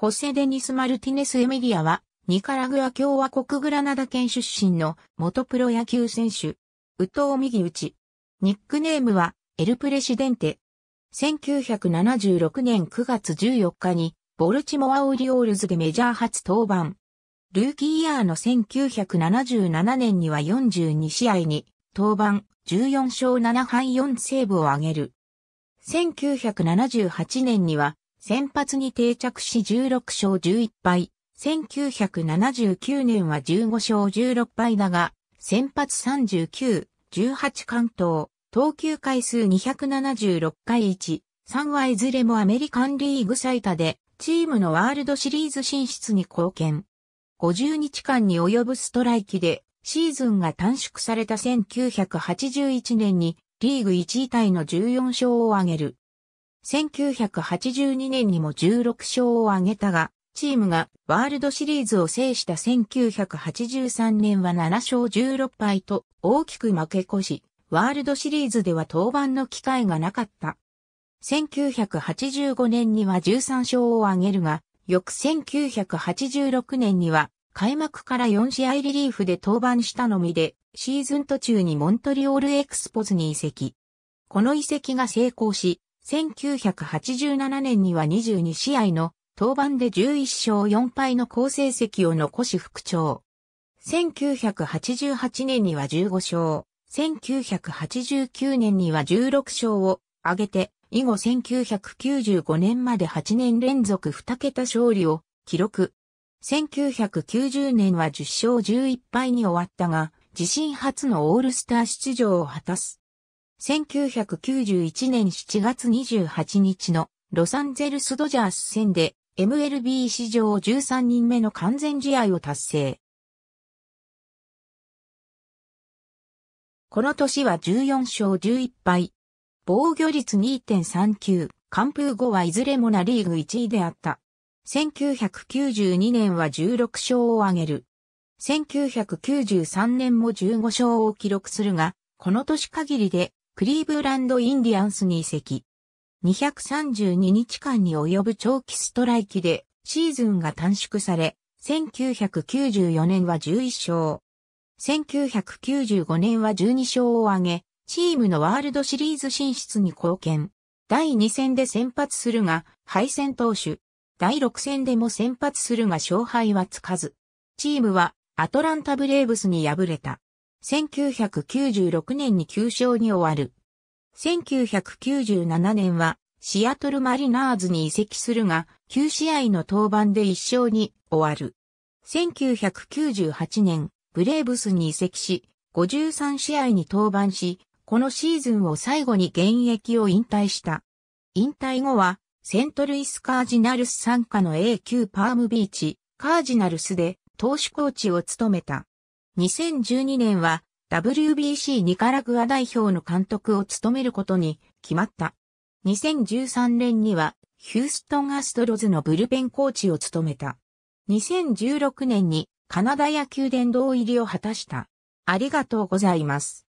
ホセ・デニス・マルティネス・エミリアは、ニカラグア共和国グラナダ県出身の元プロ野球選手、ウトウ・ミギウチ。ニックネームは、エル・プレシデンテ。1976年9月14日に、ボルチモア・オリオールズでメジャー初登板。ルーキーイヤーの1977年には42試合に、登板、14勝7敗4セーブを挙げる。1978年には、先発に定着し16勝11敗、1979年は15勝16敗だが、先発39、18関東、投球回数276回1、3はいずれもアメリカンリーグ最多で、チームのワールドシリーズ進出に貢献。50日間に及ぶストライキで、シーズンが短縮された1981年に、リーグ1位タイの14勝を挙げる。1982年にも16勝を挙げたが、チームがワールドシリーズを制した1983年は7勝16敗と大きく負け越し、ワールドシリーズでは登板の機会がなかった。1985年には13勝を挙げるが、翌1986年には開幕から4試合リリーフで登板したのみで、シーズン途中にモントリオールエクスポズに移籍。この移籍が成功し、1987年には22試合の登板で11勝4敗の好成績を残し復調。1988年には15勝、1989年には16勝を挙げて、以後1995年まで8年連続2桁勝利を記録。1990年は10勝11敗に終わったが、自身初のオールスター出場を果たす。1991年7月28日のロサンゼルスドジャース戦で MLB 史上13人目の完全試合を達成。この年は14勝11敗。防御率2.39、完封後はいずれもナリーグ1位であった。1992年は16勝を挙げる。1993年も15勝を記録するが、この年限りでクリーブランドインディアンスに移籍。232日間に及ぶ長期ストライキでシーズンが短縮され、1994年は11勝。1995年は12勝を挙げ、チームのワールドシリーズ進出に貢献。第2戦で先発するが、敗戦投手。第6戦でも先発するが勝敗はつかず。チームはアトランタブレーブスに敗れた。1996年に9勝に終わる。1997年はシアトルマリナーズに移籍するが、9試合の登板で1勝に終わる。1998年、ブレーブスに移籍し、53試合に登板し、このシーズンを最後に現役を引退した。引退後は、セントルイスカージナルス参加の A 級パームビーチ、カージナルスで投手コーチを務めた。2012年は WBC ニカラグア代表の監督を務めることに決まった。2013年にはヒューストンアストロズのブルペンコーチを務めた。2016年にカナダ野球殿堂入りを果たした。ありがとうございます。